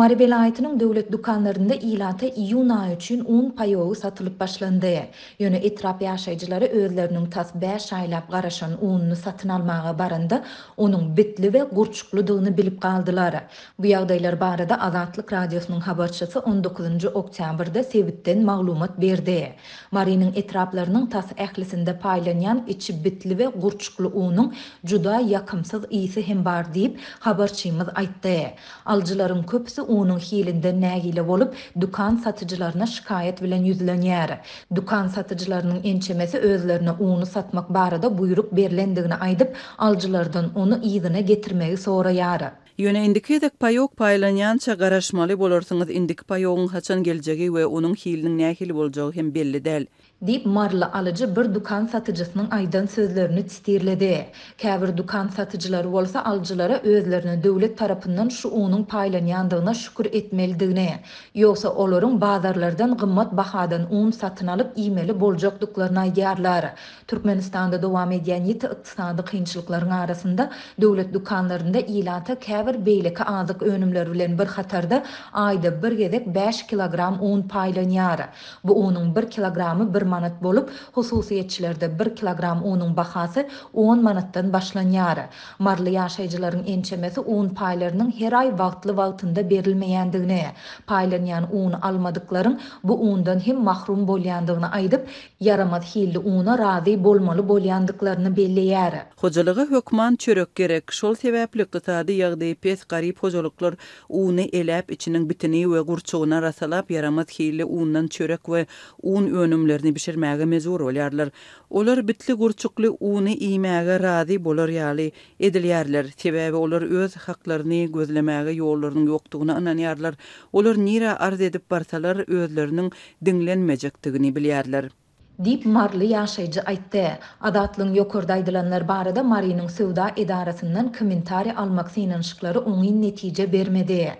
Mari aýtynyň döwlet dukanlarynda ilata iýuna üçin un payowy satılıp başlandy. Ýöne etrap ýaşaýjylary özlerini tas 5 aýlap garaşan unny satyn almağa barandy, bitli we gurçukludygyny bilip galdylar. Bu ýagdaýlar barada Azatlyk radiosynyň habarçysy 19-njy oktýabrda Sewitden maglumat berdi. Marinyň etraplarynyň tas ählisinde paýlanýan içi bitli we gurçuklu unun juda ýakymsyz ýysy hem bar diýip habarçymyz aýtdy. alcıların köpüsi onun hilinde nägile bolup dukan satıcılarına şikayet bilen yüzlenýär. Dukan satıcılarının ençemesi özlerine unu satmak barada buyruk berlendigini aýdyp, alıcılardan onu iýdine getirmegi soraýar. Yöne indiki edek payok paylanyan çe garaşmalı bolorsanız indiki payokun haçan geleceği ve onun hilinin nehil bolcağı hem belli del. Dip marla alıcı bir dukan satıcısının aydan sözlerini titirledi. Kavir dukan satıcıları olsa alıcılara özlerini devlet tarafından şu onun paylanyandığına şükür etmelidiğine. Yoksa olorun bazarlardan gımmat bahadan un satın alıp imeli bolcaklıklarına yarlar. Türkmenistan'da devam ediyen yiti iktisadi kıyınçlıkların arasında dövlet dukanlarında ilata kavir bir beylikä azyk önümler bilen bir hatarda ayda bir gedek 5 kg un paýlanýar. Bu unyň 1 kg 1 manat bolup, hususiýetçilerde 1 kilogram unyň bahasy 10 manatdan başlanýar. Marly ýaşaýjylaryň ençemesi un paýlarynyň her aý wagtly wagtynda berilmeýändigini, paýlanýan un almadyklaryň bu undan hem mahrum bolýandygyny aýdyp, yaramaz hilli una razy bolmaly bolýandyklaryny belläýär. Hojalygy hökman çörek gerek. Şol sebäpli ýagdy pes qarip hozoluklar uni eläp ichining bitini we gurchuna rasalap yaramat xili uundan chorek we un önümlerini bişirmäge mezur bolarlar. Olar bitli gurchuqli uni iymäge razi bolar yali edilýärler. Sebäbi olar öz haklaryny gözlemäge ýollaryny ýokdugyna ananyarlar. Olar nira arz edip barsalar özleriniň dinlenmejekdigini bilýärler. Dip marlı yaşayıcı aytdı. Adatlıng yokorda aydılanlar barada Marinin sevda edarasından komentari almak zeynanşıkları onin netice bermedi.